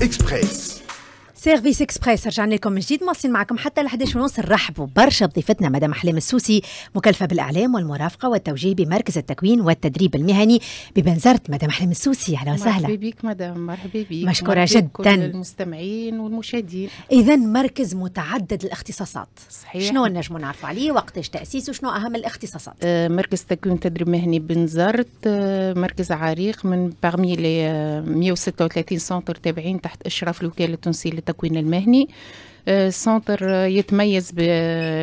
Express. سيرفيس اكسبريس رجعنا لكم من جديد مواصلين معكم حتى ل 11 ونص نرحبوا برشا بضيفتنا مدام احلام السوسي مكلفه بالاعلام والمرافقه والتوجيه بمركز التكوين والتدريب المهني ببنزرت مدام احلام السوسي اهلا وسهلا مرحبا بك مدام مرحبا بك مشكوره جدا كل المستمعين والمشاهدين اذا مركز متعدد الاختصاصات صحيح شنو نجموا نعرفوا عليه وقتاش تاسيسه وشنو اهم الاختصاصات آه مركز تكوين تدريب مهني بنزرت آه مركز عريق من باغمي 136 سنتر تابعين تحت اشراف الوكاله التونسيه التكوين المهني آه، سنتر يتميز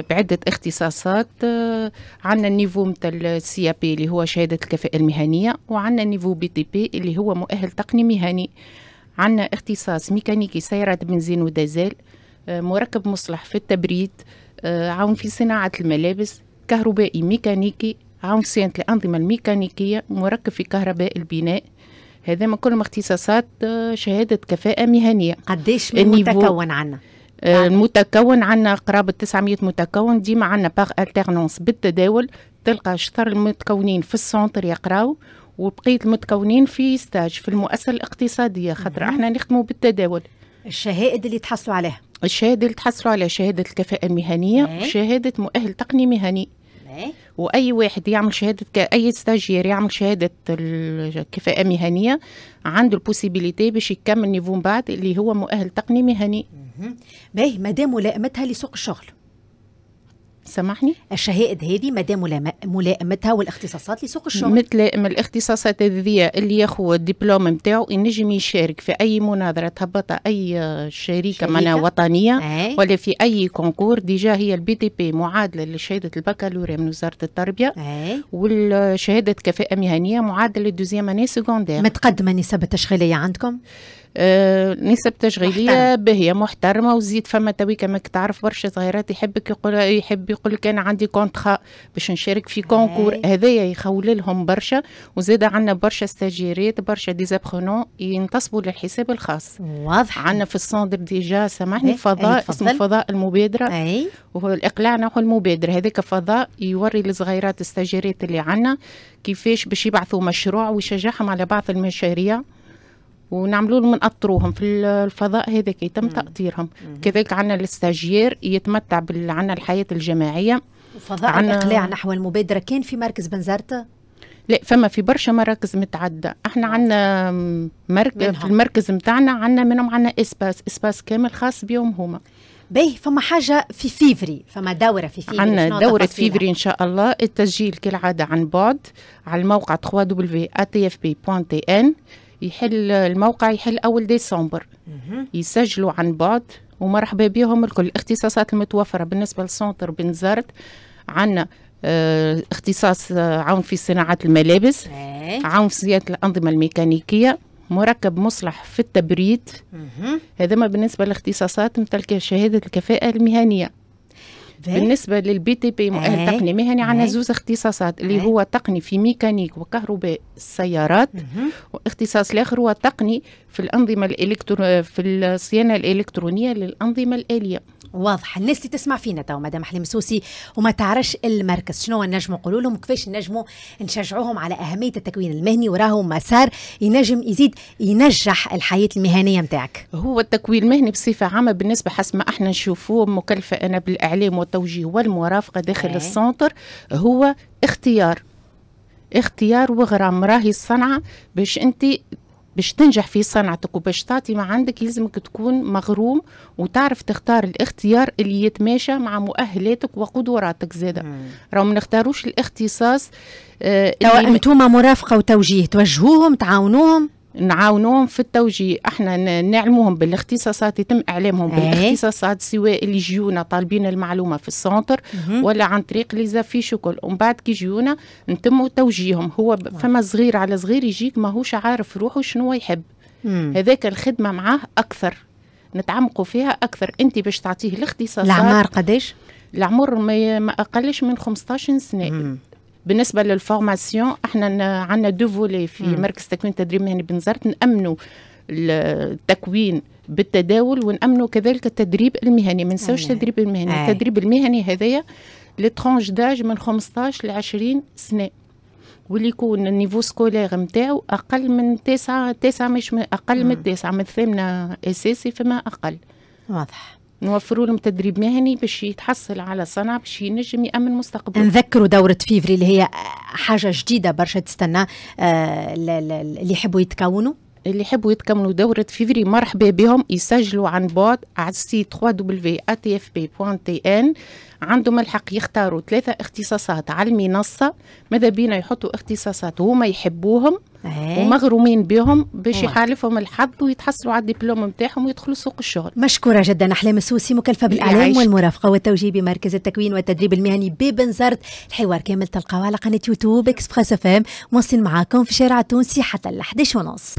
بعدة اختصاصات آه، عندنا النيفو متاع السي بي اللي هو شهادة الكفاءة المهنية وعندنا النيفو بي تي بي اللي هو مؤهل تقني مهني عندنا اختصاص ميكانيكي سيارات بنزين ودازال آه، مركب مصلح في التبريد عون في صناعة الملابس كهربائي ميكانيكي عون في صيانة الأنظمة الميكانيكية مركب في كهرباء البناء هذا كلهم اختصاصات آه، شهادة كفاءة مهنية قديش متكون عنا؟ المتكون آه، يعني عندنا قرابة 900 متكون ديما عندنا باغ الترنونس بالتداول تلقى شطر المتكونين في السونتر يقراو وبقية المتكونين في ستاج في المؤسسة الاقتصادية خاطر احنا نخدموا بالتداول الشهائد اللي تحصلوا عليها الشهادة اللي تحصلوا عليها شهادة الكفاءة المهنية إيه. وشهادة مؤهل تقني مهني إيه. واي واحد يعمل شهاده اي ستاجير يعمل شهاده الكفاءه مهنيه عنده البوسيبيليتي باش يكمل نيفو من بعد اللي هو مؤهل تقني مهني باهي مادام ملائمتها لسوق الشغل سامحني الشهائد هذه مدى ملائمتها والاختصاصات لسوق الشغل متلائم الاختصاصات هذه اللي ياخذ الدبلوم نتاعو ينجم يشارك في اي مناظره تهبطها اي شركه, شركة. معناها وطنيه أي. ولا في اي كونكور ديجا هي البي دي بي معادله لشهاده البكالوريا من وزاره التربيه أي. والشهاده كفاءه مهنيه معادله دوزيام اني سكوندير متقدمه نسبه التشغيليه عندكم آه، نسب تشغيليه باهيه محترمه وزيد فما توي كما تعرف برشا صغيرات يحبك يقول يحب يقول لك انا عندي كونترا باش نشارك في كونكور هذايا يخول لهم برشا وزاد عندنا برشا ستاجيرات برشا ديزابخونون ينتصبوا للحساب الخاص واضح عندنا في السندر ديجا سامحني فضاء اسمه فضاء المبادره اي وهو الاقلاع نحو المبادره هذاك فضاء يوري للصغيرات الستاجيرات اللي عندنا كيفاش باش يبعثوا مشروع ويشجعهم على بعض المشاريع ونعملوا لهم نقطروهم في الفضاء هذاك يتم تقطيرهم كذلك عندنا الاستاجير يتمتع بال... عندنا الحياه الجماعيه فضاء عنا... الاقلاع نحو المبادره كان في مركز بنزرت لا فما في برشا مراكز متعدة احنا عندنا مركز في المركز نتاعنا عندنا منهم عندنا اسباس اسباس كامل خاص بيهم هما باهي فما حاجه في فيفري فما دوره في فيفري عندنا دوره فيفري ان شاء الله التسجيل كالعاده عن بعد على الموقع www.atfb.tn يحل الموقع يحل أول ديسمبر يسجلوا عن بعد ومرحبا بهم الكل الاختصاصات المتوفرة بالنسبة للسنتر بنزرت عندنا عنا اه اختصاص آه، عون في صناعة الملابس إيه. عون في صيانة الأنظمة الميكانيكية مركب مصلح في التبريد هذا ما بالنسبة للاختصاصات نتاع شهادة الكفاءة المهنية بالنسبه للبي تي بي إيه. مؤهل تقني مهني عندنا إيه. زوز اختصاصات اللي إيه. هو تقني في ميكانيك وكهرباء السيارات واختصاص الاخر هو تقني في الانظمه الالكترو في الصيانه الالكترونيه للانظمه الاليه واضحه الناس اللي تسمع فينا تو مدام حليم سوسي وما تعرفش المركز شنو نجم نقولوا لهم كيفاش نجموا نشجعوهم على اهميه التكوين المهني وراه مسار ينجم يزيد ينجح الحياه المهنيه نتاعك هو التكوين المهني بصفه عامه بالنسبه حسب ما احنا نشوفوه مكلفه انا بالاعلام والتوجيه والمرافقه داخل أيه. السنتر هو اختيار اختيار وغرام راهي الصنعه باش انت باش تنجح في صنعتك وباش تعطي ما عندك يلزمك تكون مغروم وتعرف تختار الاختيار اللي يتماشى مع مؤهلاتك وقدراتك زاده راهو ما نختاروش الاختصاص آه انتوما مرافقه وتوجيه توجهوهم تعاونوهم نعاونوهم في التوجيه احنا نعلموهم بالاختصاصات يتم اعلامهم إيه. بالاختصاصات سواء اللي جيونا طالبين المعلومه في السونتر ولا عن طريق لي في وكل ومن بعد كي جيونا نتموا توجيههم هو فما صغير على صغير يجيك ماهوش عارف روحه شنو يحب هذاك الخدمه معاه اكثر نتعمقوا فيها اكثر انت باش تعطيه الاختصاصات العمر قداش العمر ما اقلش من 15 سنه بالنسبه للفورماسيون احنا عندنا دو فولي في مم. مركز تكوين تدريب مهني بنزرت نامنوا التكوين بالتداول ونامنوا كذلك التدريب المهني ما نساوش التدريب المهني أي. التدريب المهني هذايا لترونج داج من 15 ل 20 سنه واللي يكون النيفو سكولير نتاعو اقل من تسعة تسعة مش من اقل مم. من تسعة من الثامنه اساسي فما اقل واضح نوفروا لهم تدريب مهني باش يتحصل على صنعه باش ينجم يامن مستقبله نذكروا دوره فيفري اللي هي حاجه جديده برشا تستنى آه اللي يحبوا يتكونوا اللي يحبوا يتكملوا دورة فيفري مرحبا بهم يسجلوا عن بعد على السيت www.atfb.tn عندهم الحق يختاروا ثلاثة اختصاصات على المنصة ماذا بينا يحطوا اختصاصات هما يحبوهم إيه. ومغرومين بهم باش يحالفهم إيه. الحظ ويتحصلوا على الدبلوم نتاعهم ويدخلوا سوق الشغل مشكوره جدا احلام السوسي مكلفه بالاعلام والمرافقه والتوجيه بمركز التكوين والتدريب المهني ببن الحوار كامل تلقاوه على قناه يوتيوب اكسبريس اف ام معاكم في شارع تونسي حتى ال 11 ونص